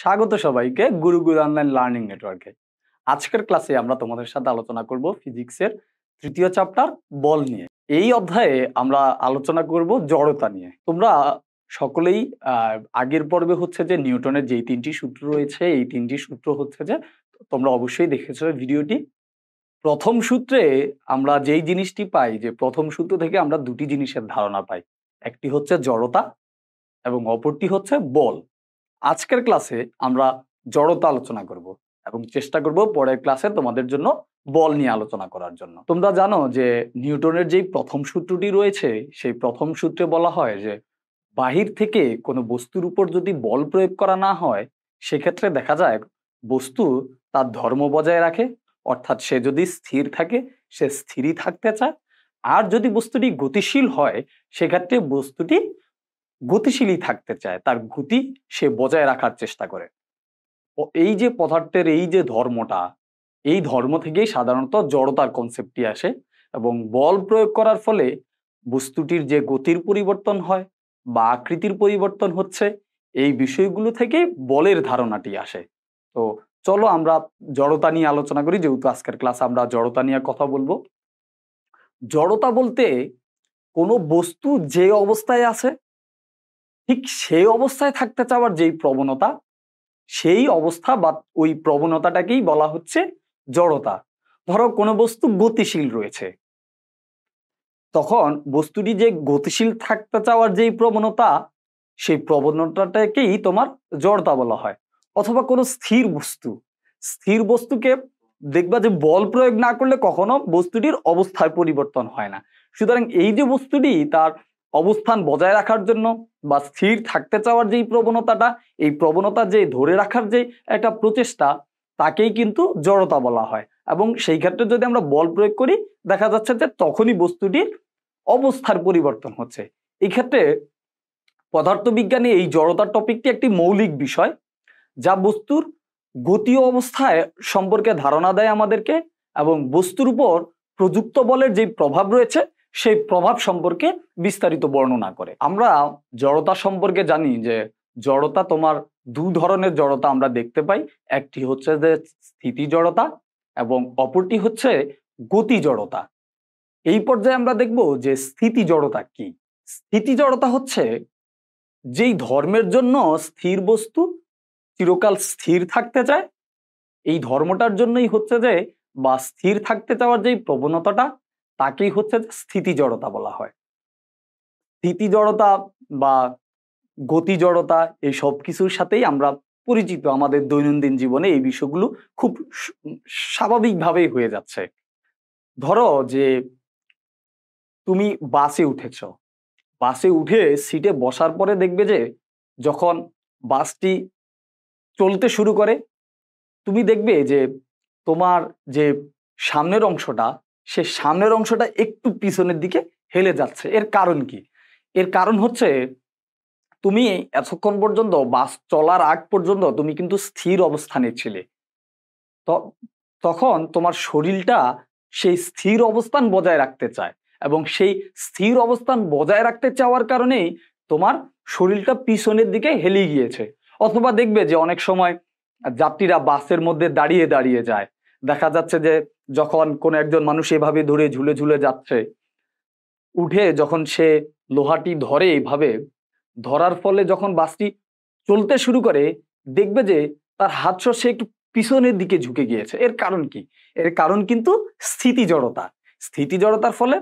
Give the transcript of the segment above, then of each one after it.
স্বাগত সবাইকে গুরুগুল online learning নেটওয়ার্কে আজকের ক্লাসে আমরা তোমাদের সাথে আলোচনা করব ফিজিক্সের তৃতীয় চ্যাপ্টার বল নিয়ে এই অধ্যায়ে আমরা আলোচনা করব জড়তা নিয়ে তোমরা সকলেই আগের পর্বে হচ্ছে যে নিউটনের যেই তিনটি সূত্র রয়েছে এই তিনটি সূত্র হচ্ছে যে তোমরা অবশ্যই দেখেছো ভিডিওটি প্রথম সূত্রে আমরা যেই জিনিসটি পাই যে প্রথম সূত্র থেকে আমরা দুটি জিনিসের ধারণা পাই একটি হচ্ছে জড়তা এবং অপরটি হচ্ছে বল আজকের ক্লাসে আমরা জড়তা আলোচনা করব এবং চেষ্টা করব পরের ক্লাসে তোমাদের জন্য বল নিয়ে আলোচনা করার জন্য তোমরা জানো যে নিউটনের যেই প্রথম সূত্রটি রয়েছে সেই প্রথম সূত্রে বলা হয় যে বাহির থেকে কোনো বস্তুর উপর যদি বল প্রয়োগ করা না হয় সেক্ষেত্রে দেখা যায় বস্তু তার ধর্ম বজায় রাখে অর্থাৎ সে যদি স্থির থাকে সে স্থিরই থাকতে চায় আর যদি বস্তুটি গতিশীল হয় সেক্ষেত্রে বস্তুটি গতিশীলই থাকতে চায় তার গতি সে বজায় রাখার চেষ্টা করে ও এই যে পদার্থের এই যে ধর্মটা এই ধর্ম থেকেই সাধারণত জড়তার কনসেপ্টটি আসে এবং বল প্রয়োগ করার ফলে বস্তুটির যে গতির পরিবর্তন হয় বা আকৃতির পরিবর্তন হচ্ছে এই বিষয়গুলো থেকে বলের ধারণাটি আসে তো চলো আমরা জড়তা নিয়ে আলোচনা করি যেহেতু আজকের ক্লাস আমরা জড়তা নিয়ে কথা বলবো জড়তা বলতে কোনো বস্তু যে অবস্থায় আছে ঠিক সেই অবস্থায় থাকতে চাওয়ার যেই প্রবণতা সেই অবস্থা বা ওই প্রবণতাটাকেই বলা হচ্ছে জড়তা ধরো কোনো বস্তু গতিশীল রয়েছে তখন বস্তুটি যে গতিশীল থাকতে চাওয়ার যেই প্রবণতা সেই প্রবণতাটাকেই তোমার জড়তা বলা হয় অথবা কোনো স্থির বস্তু স্থির বস্তুকে দেখবা যে বল প্রয়োগ না করলে কখনো বস্তুটির অবস্থায় পরিবর্তন হয় না সুতরাং এই যে বস্তুটি তার অবস্থান বজায় রাখার জন্য বা স্থির থাকতে চাওয়ার যেই প্রবণতাটা এই প্রবণতা যে ধরে রাখার যে একটা প্রচেষ্টা তাকেই কিন্তু জড়তা বলা হয় এবং সেই ক্ষেত্রে যদি আমরা বল প্রয়োগ করি দেখা যাচ্ছে যে তখনই বস্তুটির অবস্থার পরিবর্তন হচ্ছে এই ক্ষেত্রে পদার্থবিজ্ঞানে এই জড়তার টপিকটি একটি মৌলিক বিষয় যা বস্তুর গতীয় অবস্থায় সম্পর্কে ধারণা দেয় আমাদেরকে এবং বস্তুর উপর প্রযুক্ত বলের যে প্রভাব রয়েছে সেই প্রভাব সম্পর্কে বিস্তারিত বর্ণনা করে আমরা জড়তা সম্পর্কে জানি যে জড়তা তোমার দু ধরনের জড়তা আমরা দেখতে পাই একটি হচ্ছে যে স্থিতি জড়তা এবং অপরটি হচ্ছে গতি জড়তা এই পর্যায়ে আমরা দেখব যে স্থিতি জড়তা কি স্থিতি জড়তা হচ্ছে যেই ধর্মের জন্য স্থির বস্তু চিরকাল স্থির থাকতে চায় এই ধর্মটার জন্যই হচ্ছে যে বা স্থির থাকতে চাওয়ার যেই প্রবণতাটা তাকেই হচ্ছে স্থিতি জড়তা বলা হয় স্থিতি জড়তা বা গতি জড়তা এই সব কিছুর সাথেই আমরা পরিচিত আমাদের দৈনন্দিন জীবনে এই বিষয়গুলো খুব স্বাভাবিকভাবেই হয়ে যাচ্ছে ধরো যে তুমি বাসে উঠেছ বাসে উঠে সিটে বসার পরে দেখবে যে যখন বাসটি চলতে শুরু করে তুমি দেখবে যে তোমার যে সামনের অংশটা সে সামনের অংশটা একটু পিছনের দিকে হেলে যাচ্ছে এর কারণ কি এর কারণ হচ্ছে তুমি এতক্ষণ পর্যন্ত বাস চলার আগ পর্যন্ত তুমি কিন্তু স্থির অবস্থানে ছিলে তখন তোমার শরীরটা সেই স্থির অবস্থান বজায় রাখতে চায় এবং সেই স্থির অবস্থান বজায় রাখতে চাওয়ার কারণেই তোমার শরীরটা পিছনের দিকে হেলে গিয়েছে অথবা দেখবে যে অনেক সময় যাত্রীরা বাসের মধ্যে দাঁড়িয়ে দাঁড়িয়ে যায় দেখা যাচ্ছে যে যখন কোনো একজন মানুষ এভাবে ধরে ঝুলে ঝুলে যাচ্ছে উঠে যখন সে লোহাটি ধরে এইভাবে ধরার ফলে যখন বাসটি চলতে শুরু করে দেখবে যে তার হাত সে একটু পিছনের দিকে ঝুঁকে গিয়েছে এর কারণ কি এর কারণ কিন্তু স্থিতি জড়তা স্থিতি জড়তার ফলে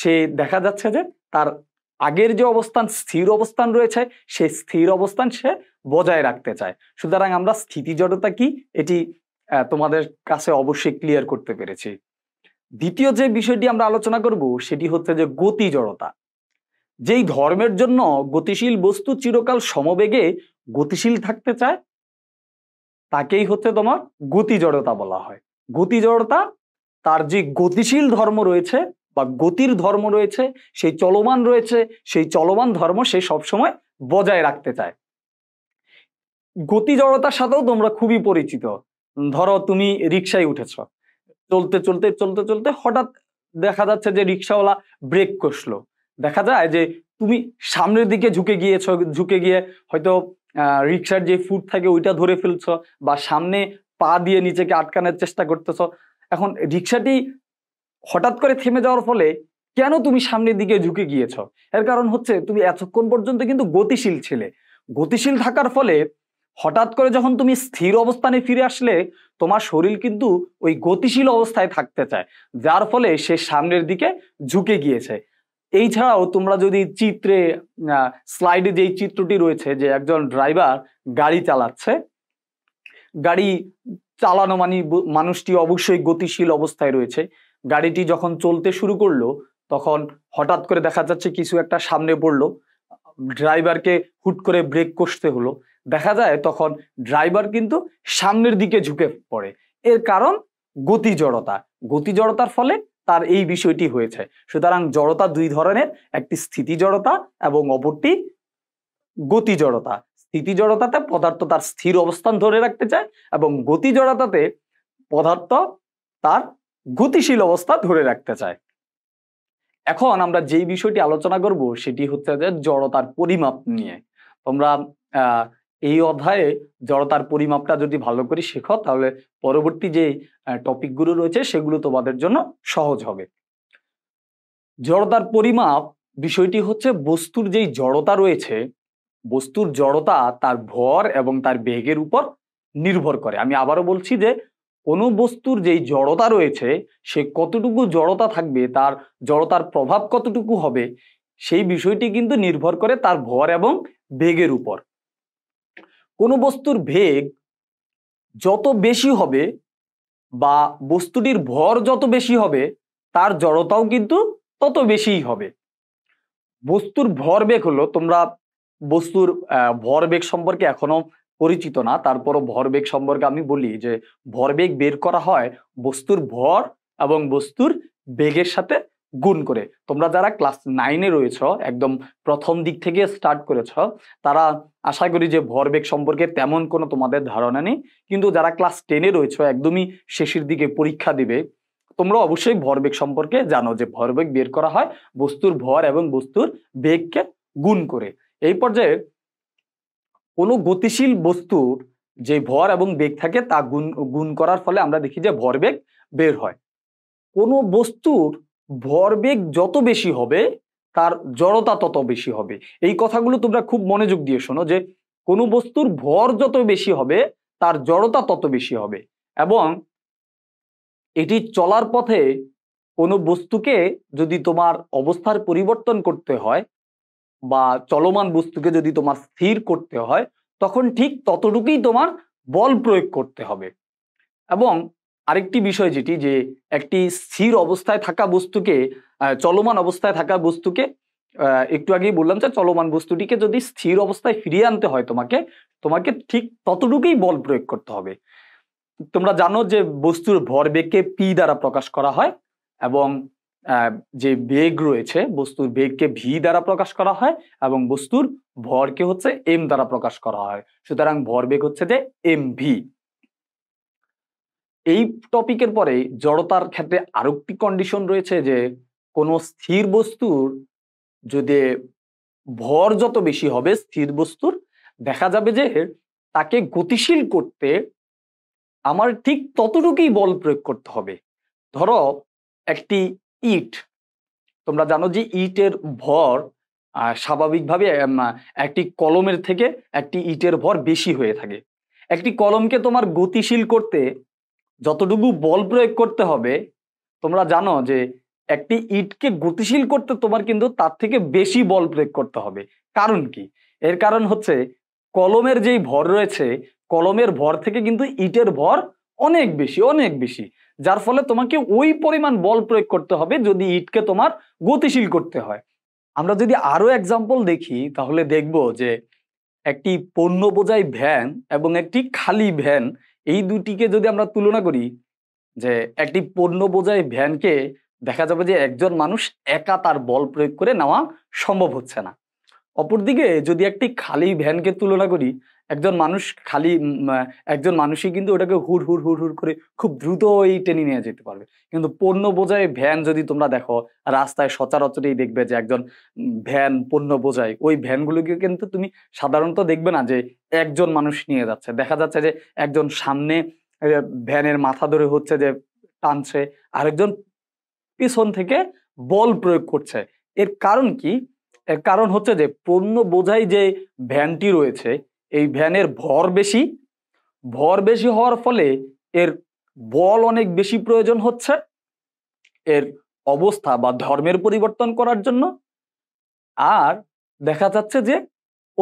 সে দেখা যাচ্ছে যে তার আগের যে অবস্থান স্থির অবস্থান রয়েছে সেই স্থির অবস্থান সে বজায় রাখতে চায় সুতরাং আমরা স্থিতি জড়তা কি এটি তোমাদের কাছে অবশ্যই ক্লিয়ার করতে পেরেছি দ্বিতীয় যে বিষয়টি আমরা আলোচনা করব সেটি হচ্ছে যে গতি জড়তা যেই ধর্মের জন্য গতিশীল বস্তু চিরকাল সমবেগে গতিশীল থাকতে চায় তাকেই হচ্ছে তোমার গতি জড়তা বলা হয় গতি জড়তা তার যে গতিশীল ধর্ম রয়েছে বা গতির ধর্ম রয়েছে সেই চলমান রয়েছে সেই চলমান ধর্ম সে সবসময় বজায় রাখতে চায় গতি জড়তার সাথেও তোমরা খুবই পরিচিত ধরো তুমি রিক্সায় উঠেছ চলতে চলতে চলতে চলতে হঠাৎ দেখা যাচ্ছে যে রিক্সাওয়ালা ব্রেক কষলো দেখা যায় যে তুমি সামনের দিকে ঝুঁকে গিয়েছ ঝুঁকে গিয়ে হয়তো রিক্সার যে ফুট থাকে ওইটা ধরে ফেলছ বা সামনে পা দিয়ে নিজেকে আটকানোর চেষ্টা করতেছ এখন রিক্সাটি হঠাৎ করে থেমে যাওয়ার ফলে কেন তুমি সামনের দিকে ঝুঁকে গিয়েছ এর কারণ হচ্ছে তুমি এতক্ষণ পর্যন্ত কিন্তু গতিশীল ছেলে গতিশীল থাকার ফলে হঠাৎ করে যখন তুমি স্থির অবস্থানে ফিরে আসলে তোমার শরীর কিন্তু ওই গতিশীল অবস্থায় থাকতে চায় যার ফলে সে সামনের দিকে ঝুঁকে গিয়েছে এই ছাড়াও তোমরা যদি চিত্রে স্লাইডে যেই চিত্রটি রয়েছে যে একজন ড্রাইভার গাড়ি চালাচ্ছে গাড়ি চালানো মানে মানুষটি অবশ্যই গতিশীল অবস্থায় রয়েছে গাড়িটি যখন চলতে শুরু করলো তখন হঠাৎ করে দেখা যাচ্ছে কিছু একটা সামনে পড়লো ড্রাইভারকে হুট করে ব্রেক কষতে হলো দেখা যায় তখন ড্রাইভার কিন্তু সামনের দিকে ঝুঁকে পড়ে এর কারণ গতি জড়তা গতি জড়তার ফলে তার এই বিষয়টি হয়েছে সুতরাং জড়তা দুই ধরনের একটি স্থিতি জড়তা এবং অপরটি গতি জড়তা স্থিতি জড়তাতে পদার্থ তার স্থির অবস্থান ধরে রাখতে চায় এবং গতি জড়তাতে পদার্থ তার গতিশীল অবস্থা ধরে রাখতে চায় এখন আমরা যেই বিষয়টি আলোচনা করব সেটি হচ্ছে যে জড়তার পরিমাপ নিয়ে তোমরা আহ এই অধ্যায়ে জড়তার পরিমাপটা যদি ভালো করে শেখো তাহলে পরবর্তী যে টপিকগুলো রয়েছে সেগুলো তোমাদের জন্য সহজ হবে জড়তার পরিমাপ বিষয়টি হচ্ছে বস্তুর যেই জড়তা রয়েছে বস্তুর জড়তা তার ভর এবং তার বেগের উপর নির্ভর করে আমি আবারও বলছি যে কোনো বস্তুর যেই জড়তা রয়েছে সে কতটুকু জড়তা থাকবে তার জড়তার প্রভাব কতটুকু হবে সেই বিষয়টি কিন্তু নির্ভর করে তার ভর এবং বেগের উপর কোনো বস্তুর ভেগ যত বেশি হবে বা বস্তুটির ভর যত বেশি হবে তার জড়তাও কিন্তু তত বেশিই হবে বস্তুর ভর বেগ হলো তোমরা বস্তুর ভর বেগ সম্পর্কে এখনো পরিচিত না তারপরও ভর বেগ সম্পর্কে আমি বলি যে ভর বেগ বের করা হয় বস্তুর ভর এবং বস্তুর বেগের সাথে গুণ করে তোমরা যারা ক্লাস নাইনে রয়েছ একদম প্রথম দিক থেকে স্টার্ট করেছ তারা আশা করি যে ভরবেগ সম্পর্কে তেমন কোনো তোমাদের ধারণা নেই কিন্তু যারা ক্লাস টেনে রয়েছ একদমই শেষের দিকে পরীক্ষা দিবে তোমরা অবশ্যই ভরবেগ সম্পর্কে জানো যে ভরবেগ বের করা হয় বস্তুর ভর এবং বস্তুর বেগকে গুণ করে এই পর্যায়ে কোনো গতিশীল বস্তুর যে ভর এবং বেগ থাকে তা গুণ গুণ করার ফলে আমরা দেখি যে ভরবেগ বের হয় কোনো বস্তুর ভরবেগ যত বেশি হবে তার জড়তা তত বেশি হবে এই কথাগুলো তোমরা খুব মনোযোগ দিয়ে শোনো যে কোনো বস্তুর ভর যত বেশি হবে তার জড়তা তত বেশি হবে এবং এটি চলার পথে কোনো বস্তুকে যদি তোমার অবস্থার পরিবর্তন করতে হয় বা চলমান বস্তুকে যদি তোমার স্থির করতে হয় তখন ঠিক ততটুকুই তোমার বল প্রয়োগ করতে হবে এবং আরেকটি বিষয় যেটি যে একটি স্থির অবস্থায় থাকা বস্তুকে চলমান অবস্থায় থাকা বস্তুকে একটু আগেই বললাম যে চলমান বস্তুটিকে যদি স্থির অবস্থায় ফিরিয়ে আনতে হয় তোমাকে তোমাকে ঠিক ততটুকুই বল প্রয়োগ করতে হবে তোমরা জানো যে বস্তুর ভর বেগকে পি দ্বারা প্রকাশ করা হয় এবং যে বেগ রয়েছে বস্তুর বেগকে ভি দ্বারা প্রকাশ করা হয় এবং বস্তুর ভরকে হচ্ছে এম দ্বারা প্রকাশ করা হয় সুতরাং ভর বেগ হচ্ছে যে এম ভি এই টপিকের পরে জড়তার ক্ষেত্রে আরেকটি কন্ডিশন রয়েছে যে কোনো স্থির বস্তুর যদি ভর যত বেশি হবে স্থির বস্তুর দেখা যাবে যে তাকে গতিশীল করতে আমার ঠিক ততটুকুই বল প্রয়োগ করতে হবে ধরো একটি ইট তোমরা জানো যে ইটের ভর স্বাভাবিকভাবে একটি কলমের থেকে একটি ইটের ভর বেশি হয়ে থাকে একটি কলমকে তোমার গতিশীল করতে যতটুকু বল প্রয়োগ করতে হবে তোমরা জানো যে একটি ইটকে গতিশীল করতে তোমার কিন্তু তার থেকে বেশি বল প্রয়োগ করতে হবে কারণ কি এর কারণ হচ্ছে কলমের যেই ভর রয়েছে কলমের ভর থেকে কিন্তু ইটের ভর অনেক বেশি অনেক বেশি যার ফলে তোমাকে ওই পরিমাণ বল প্রয়োগ করতে হবে যদি ইটকে তোমার গতিশীল করতে হয় আমরা যদি আরও এক্সাম্পল দেখি তাহলে দেখব যে একটি পণ্য বোঝাই ভ্যান এবং একটি খালি ভ্যান এই দুটিকে যদি আমরা তুলনা করি যে একটি পণ্য বোঝায় ভ্যানকে দেখা যাবে যে একজন মানুষ একা তার বল প্রয়োগ করে নেওয়া সম্ভব হচ্ছে না অপরদিকে যদি একটি খালি ভ্যানকে তুলনা করি একজন মানুষ খালি একজন মানুষই কিন্তু ওটাকে হুড় হুড় হুড় হুড় করে খুব দ্রুত এই টেনে নিয়ে যেতে পারবে কিন্তু পণ্য বোঝায় ভ্যান যদি তোমরা দেখো রাস্তায় সচরাচরেই দেখবে যে একজন ভ্যান পণ্য বোঝায় ওই ভ্যানগুলোকে কিন্তু তুমি সাধারণত দেখবে না যে একজন মানুষ নিয়ে যাচ্ছে দেখা যাচ্ছে যে একজন সামনে ভ্যানের মাথা ধরে হচ্ছে যে টানছে আরেকজন পিছন থেকে বল প্রয়োগ করছে এর কারণ কি এর কারণ হচ্ছে যে পণ্য বোঝাই যে ভ্যানটি রয়েছে এই ভ্যানের ভর বেশি ভর বেশি হওয়ার ফলে এর বল অনেক বেশি প্রয়োজন হচ্ছে এর অবস্থা বা ধর্মের পরিবর্তন করার জন্য আর দেখা যাচ্ছে যে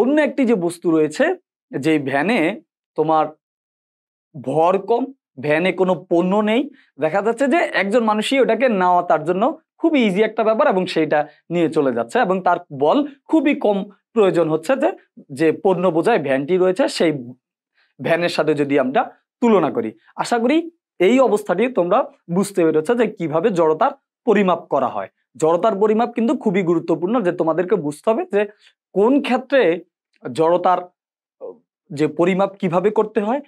অন্য একটি যে বস্তু রয়েছে যে ভ্যানে তোমার ভর কম ভ্যানে কোনো পণ্য নেই দেখা যাচ্ছে যে একজন মানুষই ওটাকে নেওয়া তার জন্য খুবই ইজি একটা ব্যাপার এবং সেইটা নিয়ে চলে যাচ্ছে এবং তার বল খুবই কম প্রয়োজন হচ্ছে যে যে পণ্য বোঝায় ভ্যানটি রয়েছে সেই ভ্যানের সাথে যদি আমরা তুলনা করি আশা করি এই অবস্থাটি তোমরা বুঝতে পেরেছো যে কিভাবে জড়তার পরিমাপ করা হয় জড়তার পরিমাপ কিন্তু খুবই গুরুত্বপূর্ণ যে তোমাদেরকে বুঝতে হবে যে কোন ক্ষেত্রে জড়তার যে পরিমাপ কিভাবে করতে হয়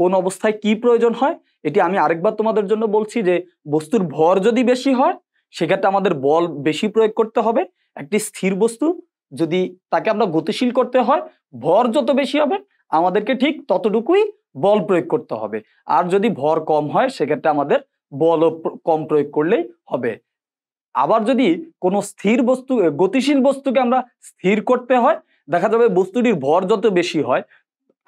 কোন অবস্থায় কি প্রয়োজন হয় এটি আমি আরেকবার তোমাদের জন্য বলছি যে বস্তুর ভর যদি বেশি হয় সেক্ষেত্রে আমাদের বল বেশি প্রয়োগ করতে হবে একটি স্থির বস্তু যদি তাকে আমরা গতিশীল করতে হয় ভর যত বেশি হবে আমাদেরকে ঠিক ততটুকুই বল প্রয়োগ করতে হবে আর যদি ভর কম হয় সেক্ষেত্রে আমাদের বল কম প্রয়োগ করলেই হবে আবার যদি কোনো স্থির বস্তু গতিশীল বস্তুকে আমরা স্থির করতে হয় দেখা যাবে বস্তুটির ভর যত বেশি হয়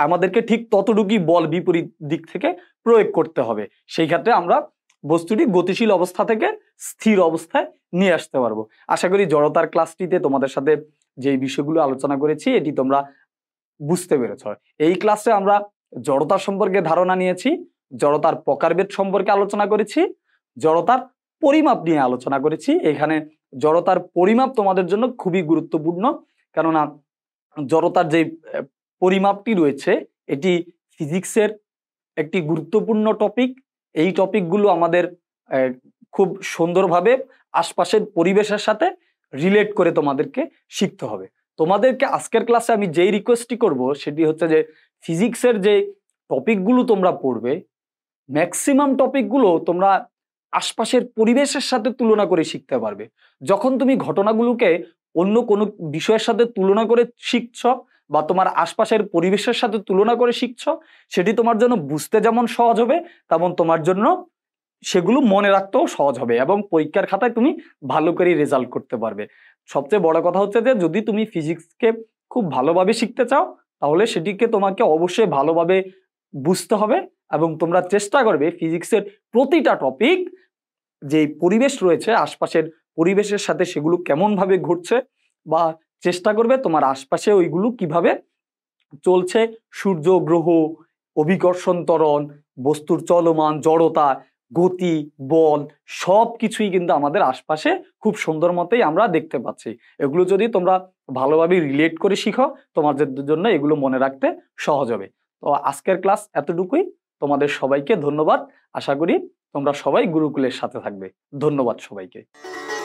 আমাদেরকে ঠিক ততটুকুই বল বিপরীত দিক থেকে প্রয়োগ করতে হবে সেই ক্ষেত্রে আমরা বস্তুটি গতিশীল অবস্থা থেকে স্থির অবস্থায় নিয়ে আসতে পারবো আশা করি জড়তার ক্লাসটিতে তোমাদের সাথে যে বিষয়গুলো আলোচনা করেছি এটি তোমরা বুঝতে পেরেছ এই ক্লাসে আমরা জড়তা সম্পর্কে ধারণা নিয়েছি জড়তার প্রকারভেদ সম্পর্কে আলোচনা করেছি জড়তার পরিমাপ নিয়ে আলোচনা করেছি এখানে জড়তার পরিমাপ তোমাদের জন্য খুবই গুরুত্বপূর্ণ কেননা জড়তার যে পরিমাপটি রয়েছে এটি ফিজিক্সের একটি গুরুত্বপূর্ণ টপিক এই টপিকগুলো আমাদের খুব সুন্দরভাবে আশপাশের পরিবেশের সাথে রিলেট করে তোমাদেরকে শিখতে হবে তোমাদেরকে আজকের ক্লাসে আমি যেই রিকোয়েস্টটি করব সেটি হচ্ছে যে ফিজিক্সের যে টপিকগুলো তোমরা পড়বে ম্যাক্সিমাম টপিকগুলো তোমরা আশপাশের পরিবেশের সাথে তুলনা করে শিখতে পারবে যখন তুমি ঘটনাগুলোকে অন্য কোনো বিষয়ের সাথে তুলনা করে শিখছ বা তোমার আশপাশের পরিবেশের সাথে তুলনা করে শিখছ সেটি তোমার জন্য বুঝতে যেমন সহজ হবে তেমন তোমার জন্য সেগুলো মনে রাখতেও সহজ হবে এবং পরীক্ষার খাতায় তুমি ভালো করে রেজাল্ট করতে পারবে সবচেয়ে বড় কথা হচ্ছে যে যদি তুমি ফিজিক্সকে খুব ভালোভাবে শিখতে চাও তাহলে সেটিকে তোমাকে অবশ্যই ভালোভাবে বুঝতে হবে এবং তোমরা চেষ্টা করবে ফিজিক্সের প্রতিটা টপিক যে পরিবেশ রয়েছে আশপাশের পরিবেশের সাথে সেগুলো কেমনভাবে ঘটছে বা চেষ্টা করবে তোমার আশপাশে ওইগুলো কিভাবে চলছে সূর্য গ্রহ অভিকর্ষণ ত্বরণ বস্তুর চলমান জড়তা গতি বল সব কিছুই কিন্তু আমাদের আশপাশে খুব সুন্দর মতেই আমরা দেখতে পাচ্ছি এগুলো যদি তোমরা ভালোভাবে রিলেট করে শিখো তোমাদের জন্য এগুলো মনে রাখতে সহজ হবে তো আজকের ক্লাস এতটুকুই তোমাদের সবাইকে ধন্যবাদ আশা করি তোমরা সবাই গুরুকুলের সাথে থাকবে ধন্যবাদ সবাইকে